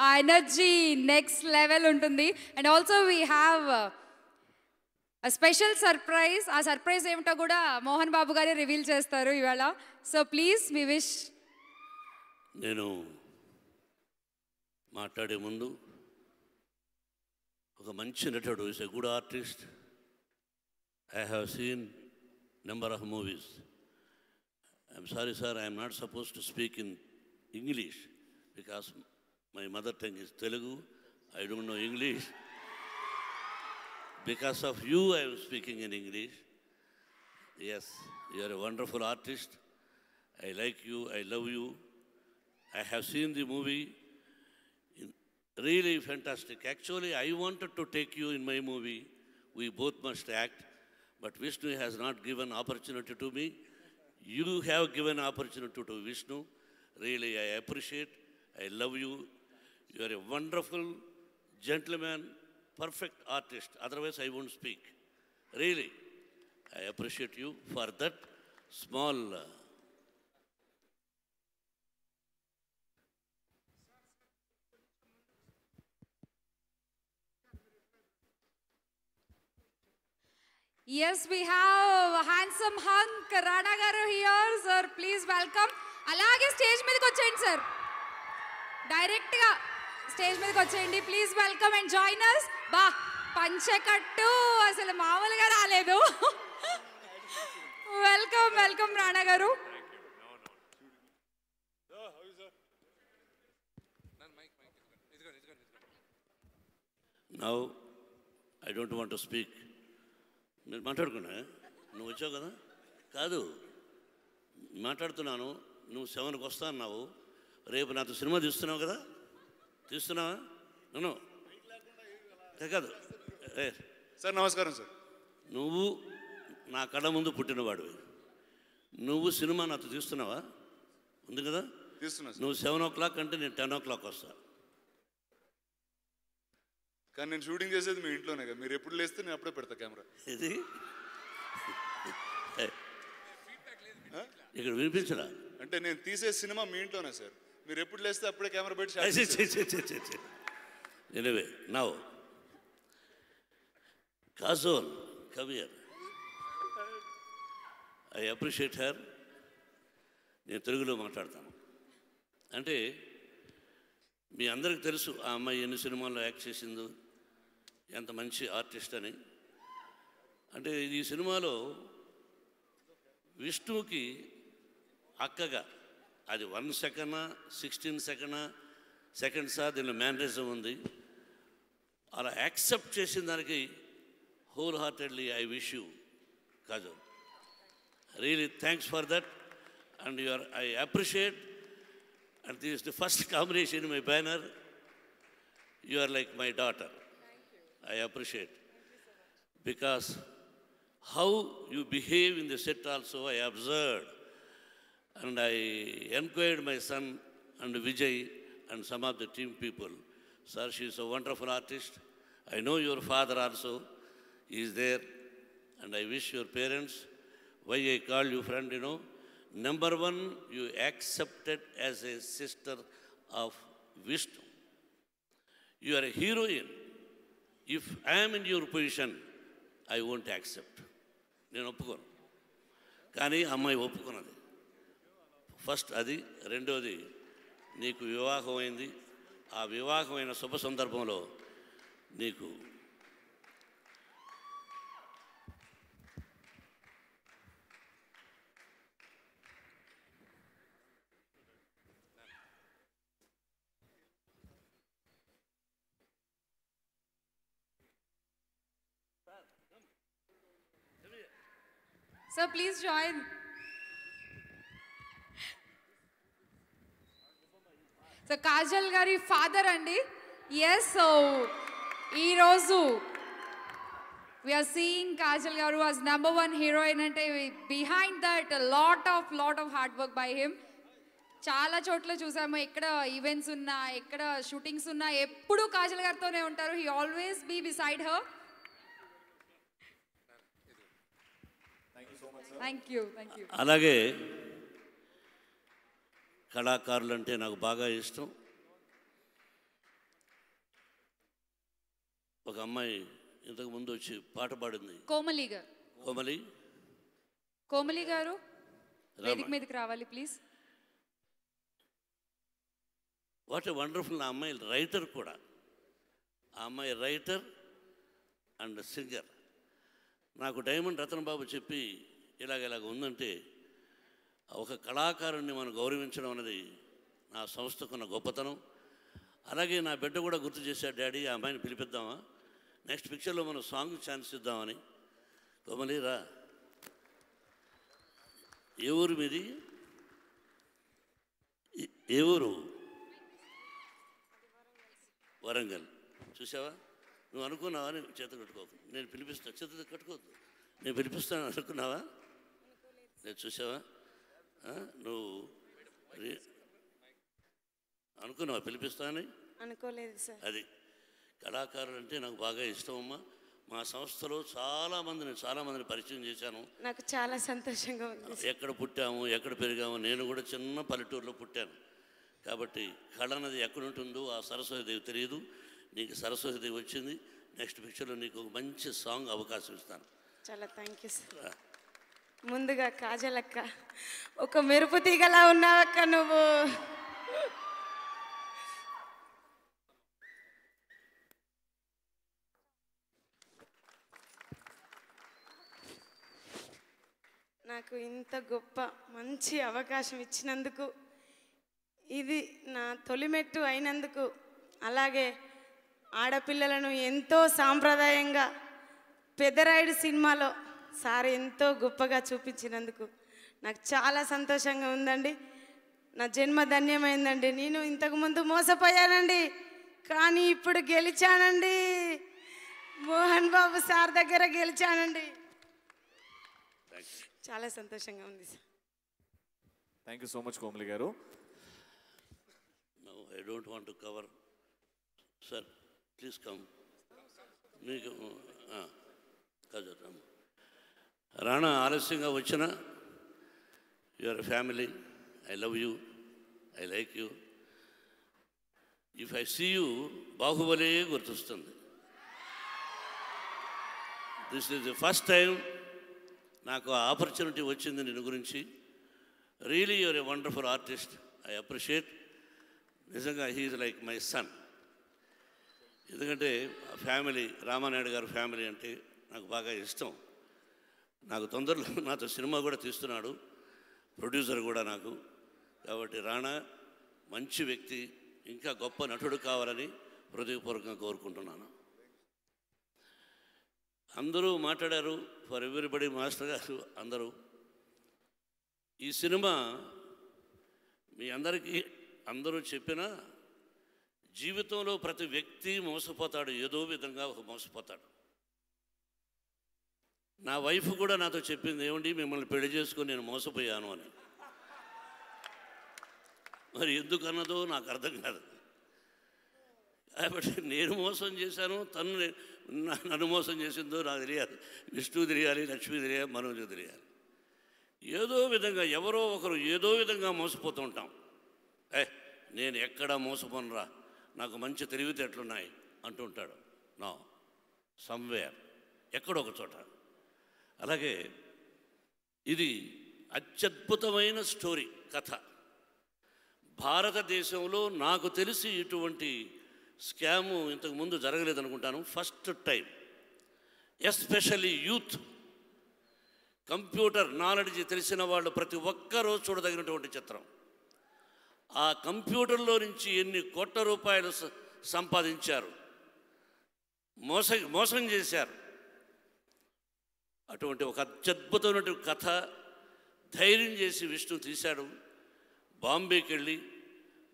Uh, ఆ energy next level ఉంటుంది and also we have special surprise ఆ surprise ఏమిటో కూడా మోహన్ బాబు గారే రివీల్ చేస్తారు ఇవాళ సో ప్లీజ్ మీ విష్ నేను మాట్లాడే ముందు ఒక మంచి నటుడు is a good artist I have seen number of movies I'm sorry sir I'm not suppose to speak in English because My mother tongue is Telugu. I don't know English. Because of you, I am speaking in English. Yes, you are a wonderful artist. I like you. I love you. I have seen the movie. Really fantastic. Actually, I wanted to take you in my movie. We both must act. But Vishnu has not given opportunity to me. You have given opportunity to Vishnu. Really, I appreciate. I love you. You are a wonderful gentleman, perfect artist. Otherwise, I won't speak. Really, I appreciate you for that small. Uh, Yes, we have handsome hunk Rana here, sir. Please welcome. అలాగే stage మీదకి వచ్చేయండి sir stage మీదకి వచ్చేయండి please welcome and join us బా పంచకట్టు అసలు మామూలుగా రాలేదు welcome welcome Rana garu now I don't want to speak మీరు మాట్లాడుకున్నా నువ్వు వచ్చావు కదా కాదు మాట్లాడుతున్నాను నువ్వు సెవెన్కి వస్తా అన్నావు రేపు నాతో సినిమా తీస్తున్నావు కదా చూస్తున్నావా నన్ను కాదు సార్ నమస్కారం సార్ నువ్వు నా కళ్ళ ముందు పుట్టినవాడు నువ్వు సినిమా నాతో చూస్తున్నావా ఉంది కదా చూస్తున్నా నువ్వు సెవెన్ ఓ క్లాక్ అంటే నేను టెన్ ఓ క్లాక్ వస్తా కానీ నేను షూటింగ్ చేసేది మీ ఇంట్లోనే కదా మీరు ఎప్పుడు లేస్తే నేను అప్పుడే పెడతా కెమెరా ఇది ఇక్కడ వినిపించరా అంటే నేను తీసే సినిమా మీ ఇంట్లోనే సార్ మీరు ఎప్పుడు లేస్తే అప్పుడే కెమెరా పెట్టి ఎనివే నవ్ కాజోల్ కవియర్ ఐ అప్రిషియేట్ హర్ నేను తెలుగులో మాట్లాడతాను అంటే మీ అందరికి తెలుసు ఆ అమ్మాయి ఎన్ని సినిమాల్లో యాక్ట్ చేసిందో ఎంత మంచి ఆర్టిస్ట్ అని అంటే ఈ సినిమాలో విష్ణువుకి అక్కగా అది వన్ సెకండా సిక్స్టీన్ సెకండా సెకండ్సా దీనిలో మేనరిజం ఉంది అలా యాక్సెప్ట్ చేసిన దానికి wholeheartedly I wish you Kajal really thanks for that and your I appreciate and this the first combination my banner you are like my daughter I appreciate because how you behave in the set also I observed And I enquired my son and Vijay and some of the team people, Sir, she is a wonderful artist. I know your father also is there. And I wish your parents, why I call you friend, you know, number one, you accepted as a sister of wisdom. You are a heroine. If I am in your position, I won't accept. నేను ఒప్పుకోను కానీ అమ్మాయి first అది రెండోది నీకు వివాహమైంది ఆ వివాహమైన శుభ సందర్భంలో నీకు so please join so Kajal గారి ఫాదర్ అండి ఎస్ సో ఈరోజు we are seeing Kajal garu was number one heroine అంటే behind that lot of lot of hard work by him చాలా చోట్ల చూసాము ఎక్కడ ఈవెంట్స్ ఉన్నా ఎక్కడ షూటింగ్స్ ఉన్నా ఎప్పుడు కాజల్ గారితోనే ఉంటారు he always be beside her thank you thank you అలాగే కళాకారులు అంటే నాకు బాగా ఇష్టం ఒక అమ్మాయి ఇంతకు ముందు వచ్చి పాట పాడింది కోమలి గారు కోమలి కోమలి గారు మీదకి రావాలి ప్లీజ్ వాట్ ఎ వండర్ఫుల్ నా అమ్మాయి రైటర్ కూడా ఆ అమ్మాయి రైటర్ అండ్ సింగర్ నాకు డైమండ్ రతన్ బాబు చెప్పి ఇలాగ ఇలాగ ఉందంటే ఒక కళాకారుణ్ణి మనం గౌరవించడం అనేది నా సంస్థకున్న గొప్పతనం అలాగే నా బిడ్డ కూడా గుర్తు చేశాడు డాడీ ఆ అమ్మాయిని పిలిపిద్దామా నెక్స్ట్ పిక్చర్లో మనం సాంగ్ ఛాన్స్ ఇద్దామని కొమలి రా ఏ ఊరు మీది ఏ ఊరు వరంగల్ చూసావా నువ్వు అనుకున్నావా నేను చేత కట్టుకోకు నేను పిలిపిస్తా చేత కట్టుకోవద్దు నేను పిలిపిస్తాను అనుకున్నావా నేను చూసావా నువ్వు అనుకున్నావా పిలిపిస్తానని అనుకోలేదు సార్ అది కళాకారులు అంటే నాకు బాగా ఇష్టం అమ్మా మా సంస్థలో చాలా మందిని చాలా మందిని పరిచయం చేశాను నాకు చాలా సంతోషంగా ఉంది ఎక్కడ పుట్టాము ఎక్కడ పెరిగాము నేను కూడా చిన్న పల్లెటూరులో పుట్టాను కాబట్టి కళ అన్నది ఎక్కడుంటుందో ఆ సరస్వతి దేవి తెలియదు నీకు సరస్వతి దేవి వచ్చింది నెక్స్ట్ పిక్చర్లో నీకు ఒక మంచి సాంగ్ అవకాశం ఇస్తాను చాలా థ్యాంక్ యూ సార్ ముందుగా కాజలక్క ఒక మెరుపు తీగలా ఉన్నావక్క నువ్వు నాకు ఇంత గొప్ప మంచి అవకాశం ఇచ్చినందుకు ఇది నా తొలిమెట్టు అయినందుకు అలాగే ఆడపిల్లలను ఎంతో సాంప్రదాయంగా పెదరాయుడు సినిమాలో సార్ ఎంతో గొప్పగా చూపించినందుకు నాకు చాలా సంతోషంగా ఉందండి నా జన్మ ధన్యమైందండి నేను ఇంతకుముందు మోసపోయానండి కానీ ఇప్పుడు గెలిచానండి మోహన్ బాబు సార్ దగ్గర గెలిచానండి చాలా సంతోషంగా ఉంది sir thank you so much Komali garu I don't want to cover sir please come మీకు కదరాము రానా ఆలస్యంగా వచ్చిన your family I love you I like you if I see you బాహుబలే గుర్తొస్తుంది this is the first time నాకు ఆ ఆపర్చునిటీ వచ్చింది నేను గురించి really your a wonderful artist I appreciate నిజంగా హీఈ్ లైక్ మై సన్ ఎందుకంటే ఫ్యామిలీ రామానాయుడు గారు ఫ్యామిలీ అంటే నాకు బాగా ఇష్టం నాకు తొందరలో నాతో సినిమా కూడా తీస్తున్నాడు ప్రొడ్యూసర్ కూడా నాకు కాబట్టి రాణా మంచి వ్యక్తి ఇంకా గొప్ప నటుడు కావాలని హృదయపూర్వకంగా కోరుకుంటున్నాను అందరూ మాట్లాడారు ఫర్ ఎవ్రీబడి మాస్టర్ గారు అందరూ ఈ సినిమా మీ అందరికీ అందరూ చెప్పిన జీవితంలో ప్రతి వ్యక్తి మోసపోతాడు ఏదో విధంగా ఒక మోసపోతాడు నా వైఫ్ కూడా నాతో చెప్పింది ఏమండి మిమ్మల్ని పెళ్లి చేసుకొని నేను మోసపోయాను అని మరి ఎందుకన్నదో నాకు అర్థం కాదు కాబట్టి నేను మోసం చేశాను తను నన్ను మోసం చేసిందో నాకు తెలియాలి విష్ణు తెలియాలి లక్ష్మి తెలియాలి మనోజు తెలియాలి ఏదో విధంగా ఎవరో ఒకరు ఏదో విధంగా మోసపోతూ ఉంటాం ఏ నేను ఎక్కడా మోసపోనరా నాకు మంచి తెలివితేటలున్నాయి అంటుంటాడు నా సంవేర్ ఎక్కడొక చోట అలాగే ఇది అత్యద్భుతమైన స్టోరీ కథ భారతదేశంలో నాకు తెలిసి ఇటువంటి స్కాము ఇంతకుముందు జరగలేదు అనుకుంటాను first time especially youth computer knowledge తెలిసిన వాళ్ళు ప్రతి ఒక్కరూ చూడదగినటువంటి చిత్రం ఆ కంప్యూటర్లో నుంచి ఎన్ని కోట్ల రూపాయలు సంపాదించారు మోస మోసం చేశారు అటువంటి ఒక అత్యద్భుతమైనటువంటి కథ ధైర్యం చేసి విష్ణు తీశాడు బాంబేకి వెళ్ళి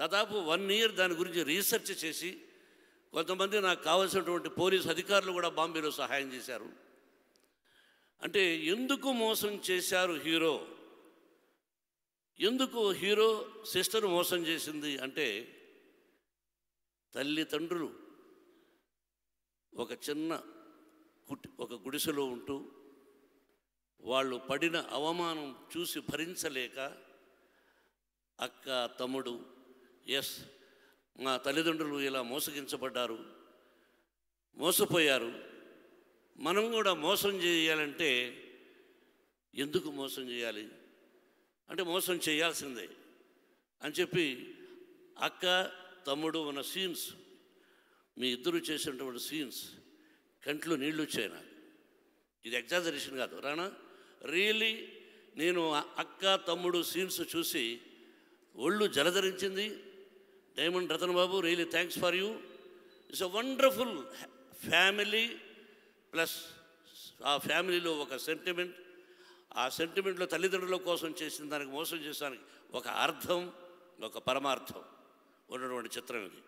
దాదాపు వన్ ఇయర్ దాని గురించి రీసెర్చ్ చేసి కొంతమంది నాకు కావాల్సినటువంటి పోలీస్ అధికారులు కూడా బాంబేలో సహాయం చేశారు అంటే ఎందుకు మోసం చేశారు హీరో ఎందుకు హీరో సిస్టర్ మోసం చేసింది అంటే తల్లిదండ్రులు ఒక చిన్న కుటి ఒక గుడిసెలో ఉంటూ వాళ్ళు పడిన అవమానం చూసి భరించలేక అక్క తమ్ముడు ఎస్ మా తల్లిదండ్రులు ఇలా మోసగించబడ్డారు మోసపోయారు మనం కూడా మోసం చేయాలంటే ఎందుకు మోసం చేయాలి అంటే మోసం చేయాల్సిందే అని చెప్పి అక్క తమ్ముడు ఉన్న సీన్స్ మీ ఇద్దరు చేసినటువంటి సీన్స్ కంట్లో నీళ్ళు వచ్చాయి నాకు ఇది ఎగ్జాజరేషన్ కాదు రానా రియలీ నేను అక్క తమ్ముడు సీన్స్ చూసి ఒళ్ళు జలధరించింది diamond Ratan Babu really thanks for you it's a wonderful family plus ఆ ఫ్యామిలీలో ఒక సెంటిమెంట్ ఆ సెంటిమెంట్లో తల్లిదండ్రుల కోసం చేసిన దానికి మోసం చేసానికి ఒక అర్థం ఒక పరమార్థం ఉన్నటువంటి చిత్రం ఇది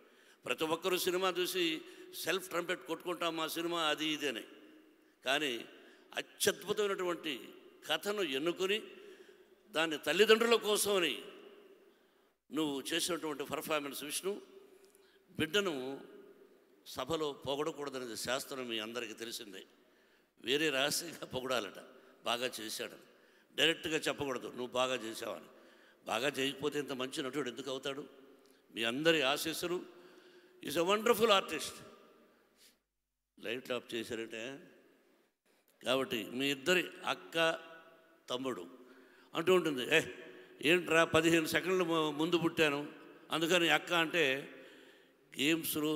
ప్రతి ఒక్కరూ సినిమా చూసి సెల్ఫ్ ట్రంపెట్ కొట్టుకుంటాం మా సినిమా అది ఇదేనే కానీ అత్యద్భుతమైనటువంటి కథను ఎన్నుకుని దాని తల్లిదండ్రుల కోసమని నువ్వు చేసినటువంటి పర్ఫార్మెన్స్ విష్ణు బిడ్డను సభలో పొగడకూడదనేది శాస్త్రం మీ అందరికీ తెలిసిందే వేరే రహస్యంగా పొగడాలట బాగా చేశాడని డైరెక్ట్గా చెప్పకూడదు నువ్వు బాగా చేసావని బాగా చేయకపోతే ఇంత మంచి నటుడు ఎందుకు అవుతాడు మీ అందరి ఆశీస్సులు ఈజ్ అ వండర్ఫుల్ ఆర్టిస్ట్ లైట్లు ఆఫ్ చేశారంటే కాబట్టి మీ ఇద్దరి అక్క తమ్ముడు అంటూ ఉంటుంది ఏ ఏంట్రా పదిహేను సెకండ్లు ముందు పుట్టాను అందుకని అక్క అంటే గేమ్స్లో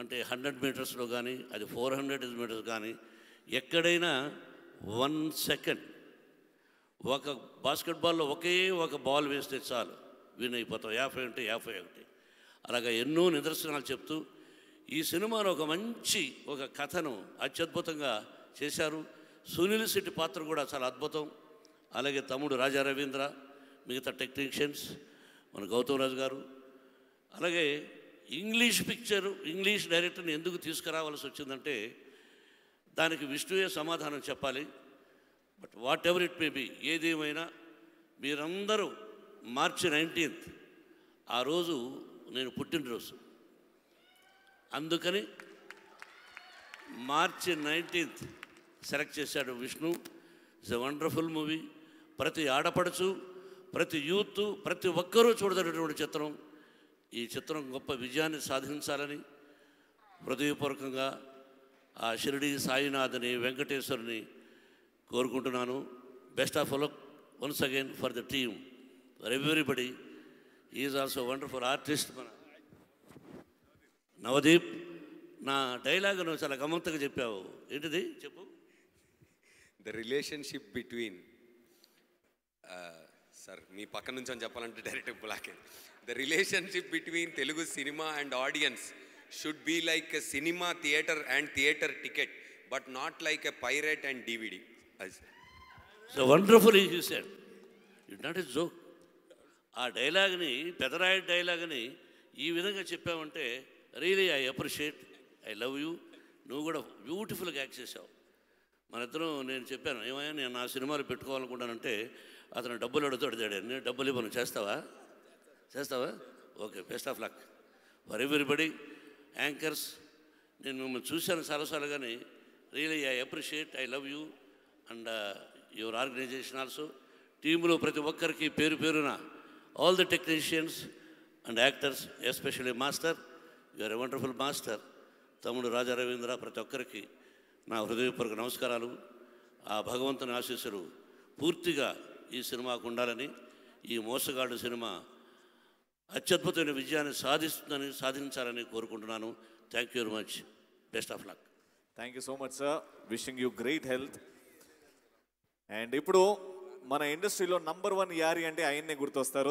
అంటే హండ్రెడ్ మీటర్స్లో కానీ అది ఫోర్ హండ్రెడ్ మీటర్స్ కానీ ఎక్కడైనా వన్ సెకండ్ ఒక బాస్కెట్బాల్లో ఒకే ఒక బాల్ వేస్తే చాలు విన్ అయిపోతాం యాభై అంటే యాభై ఒకటి అలాగా ఎన్నో నిదర్శనాలు చెప్తూ ఈ సినిమాలో ఒక మంచి ఒక కథను అత్యద్భుతంగా చేశారు సునీల్ శెట్టి పాత్ర కూడా చాలా అద్భుతం అలాగే తమ్ముడు రాజా రవీంద్ర మిగతా టెక్నీషియన్స్ మన గౌతమ్ రాజు గారు అలాగే ఇంగ్లీష్ పిక్చరు ఇంగ్లీష్ డైరెక్టర్ని ఎందుకు తీసుకురావాల్సి వచ్చిందంటే దానికి విష్ణువే సమాధానం చెప్పాలి but whatever it may be ఏదేమైనా మీరందరూ మార్చి నైన్టీన్త్ ఆ రోజు నేను పుట్టినరోజు అందుకని మార్చి నైన్టీన్త్ సెలెక్ట్ చేశాడు Vishnu it's a wonderful movie ప్రతి ఆడపడుచు ప్రతి యూత్ ప్రతి ఒక్కరూ చూడదగినటువంటి చిత్రం ఈ చిత్రం గొప్ప విజయాన్ని సాధించాలని హృదయపూర్వకంగా ఆ షిరిడి సాయినాథ్ని వెంకటేశ్వరిని కోరుకుంటున్నాను best of luck once again for the team for everybody is also wonderful artist మన నవదీప్ నా డైలాగ్ నువ్వు చాలా గమంతగా చెప్పావు ఏంటిది చెప్పు ద రిలేషన్షిప్ బిట్వీన్ సార్ మీ పక్క నుంచి అని చెప్పాలంటే direct block the relationship between Telugu cinema and audience should be like a cinema theatre and theatre ticket but not like a pirate and DVD so wonderful ఈ ఇట్ నాట్ ఇస్ జోక్ ఆ డైలాగ్ని పెదరాయ డైలాగ్ని ఈ విధంగా చెప్పామంటే really I appreciate I love you నువ్వు కూడా బ్యూటిఫుల్గా యాక్ట్ చేసావు మన ఇద్దరం నేను చెప్పాను ఏమైనా నేను నా సినిమాలు పెట్టుకోవాలనుకుంటానంటే అతను డబ్బులు అడుగుతాడు దాడు డబ్బులు ఇవ్వను చేస్తావా చేస్తావా okay best of luck for everybody anchors నేను మిమ్మల్ని చూశాను సరసాలు కానీ really I appreciate I love you and your organisation also టీంలో ప్రతి ఒక్కరికి పేరు పేరున all the technicians and actors especially master your a wonderful master తమ్ముడు రాజా రవీంద్ర ప్రతి ఒక్కరికి నా హృదయపూర్వక నమస్కారాలు ఆ భగవంతుని ఆశీస్సులు పూర్తిగా ఈ సినిమాకు ఉండాలని ఈ మోసగాడు సినిమా అత్యద్భుతమైన విజయాన్ని సాధిస్తుందని సాధించాలని కోరుకుంటున్నాను thank you very much best of luck thank you so much sir wishing you great health and ఇప్పుడు మన ఇండస్ట్రీలో నంబర్ వన్ యారీ అంటే ఆయన్నే గుర్తొస్తారు